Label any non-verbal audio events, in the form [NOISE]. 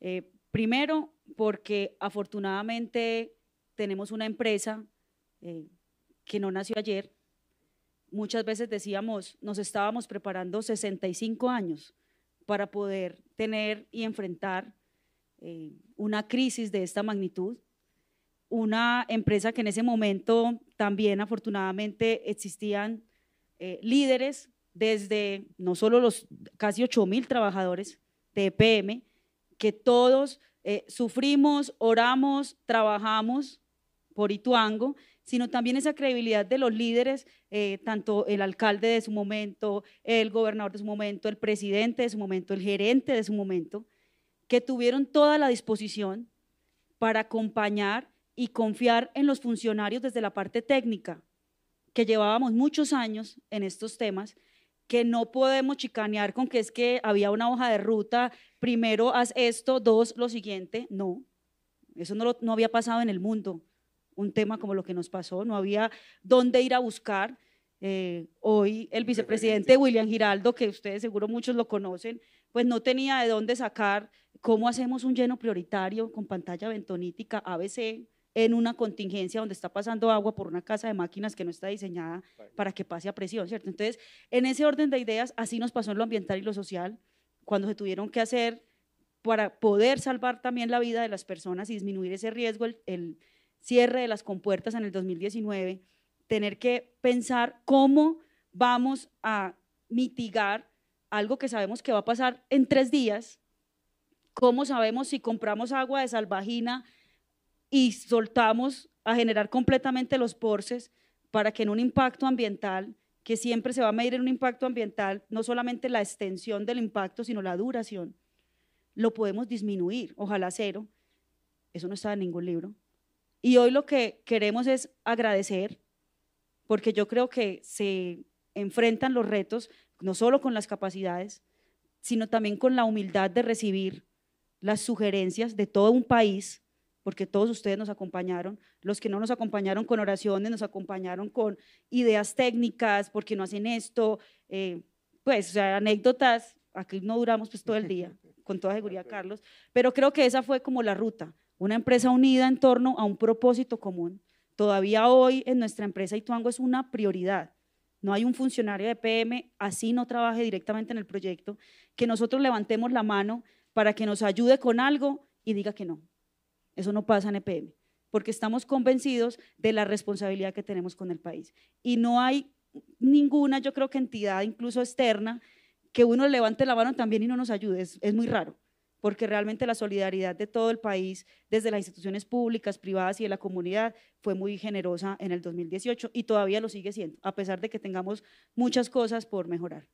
Eh, primero, porque afortunadamente tenemos una empresa eh, que no nació ayer. Muchas veces decíamos, nos estábamos preparando 65 años para poder tener y enfrentar eh, una crisis de esta magnitud. Una empresa que en ese momento también afortunadamente existían líderes desde no solo los casi 8 mil trabajadores de EPM, que todos eh, sufrimos, oramos, trabajamos por Ituango, sino también esa credibilidad de los líderes, eh, tanto el alcalde de su momento, el gobernador de su momento, el presidente de su momento, el gerente de su momento, que tuvieron toda la disposición para acompañar y confiar en los funcionarios desde la parte técnica, que llevábamos muchos años en estos temas que no podemos chicanear con que es que había una hoja de ruta, primero haz esto, dos, lo siguiente. No, eso no, no había pasado en el mundo, un tema como lo que nos pasó, no había dónde ir a buscar. Eh, hoy el vicepresidente William Giraldo, que ustedes seguro muchos lo conocen, pues no tenía de dónde sacar cómo hacemos un lleno prioritario con pantalla bentonítica ABC, en una contingencia donde está pasando agua por una casa de máquinas que no está diseñada para que pase a presión, ¿cierto? Entonces, en ese orden de ideas, así nos pasó en lo ambiental y lo social, cuando se tuvieron que hacer para poder salvar también la vida de las personas y disminuir ese riesgo, el, cierre de las compuertas en el 2019, tener que pensar cómo vamos a mitigar algo que sabemos que va a pasar en tres días, cómo sabemos si compramos agua de salvajina y soltamos a generar completamente los porces para que en un impacto ambiental, que siempre se va a medir en un impacto ambiental, no solamente la extensión del impacto, sino la duración, lo podemos disminuir, ojalá cero. Eso no está en ningún libro. Y hoy lo que queremos es agradecer, porque yo creo que se enfrentan los retos, no solo con las capacidades, sino también con la humildad de recibir las sugerencias de todo un país porque todos ustedes nos acompañaron, los que no nos acompañaron con oraciones, nos acompañaron con ideas técnicas, porque no hacen esto, eh, pues, o sea, anécdotas, aquí no duramos pues todo el día, [LAUGHS] con toda seguridad, Carlos, pero creo que esa fue como la ruta, una empresa unida en torno a un propósito común. Todavía hoy en nuestra empresa Ituango es una prioridad. No hay un funcionario de PM, así no trabaje directamente en el proyecto, que nosotros levantemos la mano para que nos ayude con algo y diga que no. Eso no pasa en EPM, porque estamos convencidos de la responsabilidad que tenemos con el país. Y no hay ninguna, yo creo que entidad, incluso externa, que uno levante la mano también y no nos ayude. Es, muy raro, porque realmente la solidaridad de todo el país, desde las instituciones públicas, privadas y de la comunidad, fue muy generosa en el 2018 y todavía lo sigue siendo, a pesar de que tengamos muchas cosas por mejorar.